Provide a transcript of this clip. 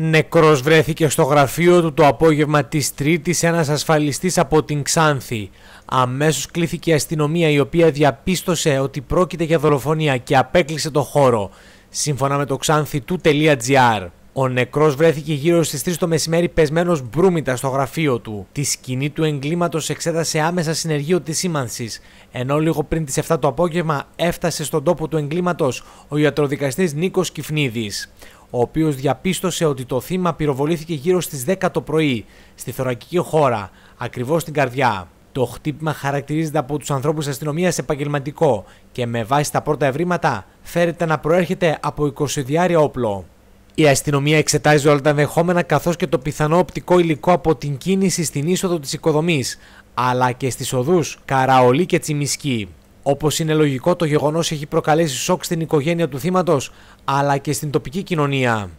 Νεκρός βρέθηκε στο γραφείο του το απόγευμα της Τρίτης ένας ασφαλιστής από την Ξάνθη. Αμέσως κλήθηκε η αστυνομία η οποία διαπίστωσε ότι πρόκειται για δολοφονία και απέκλεισε το χώρο. Σύμφωνα με το ξανθη Ο νεκρός βρέθηκε γύρω στις 3 το μεσημέρι πεσμένος μπρούμητα στο γραφείο του. Τη σκηνή του εγκλήματος εξέτασε άμεσα συνεργείο της σήμανσης. Ενώ λίγο πριν τις 7 το απόγευμα έφτασε στον τόπο του εγκλήματος ο ιατροδικαστής Νίκος Κυφνίδης ο οποίος διαπίστωσε ότι το θύμα πυροβολήθηκε γύρω στις 10 το πρωί στη θωρακική χώρα, ακριβώς στην καρδιά. Το χτύπημα χαρακτηρίζεται από τους ανθρώπους αστυνομίας επαγγελματικό και με βάση τα πρώτα ευρήματα φέρεται να προέρχεται από 20 όπλο. Η αστυνομία εξετάζει όλα τα ενδεχόμενα καθώς και το πιθανό οπτικό υλικό από την κίνηση στην είσοδο της οικοδομής, αλλά και στις οδούς Καραολί και Τσιμισκή. Όπως είναι λογικό, το γεγονός έχει προκαλέσει σοκ στην οικογένεια του θύματος αλλά και στην τοπική κοινωνία.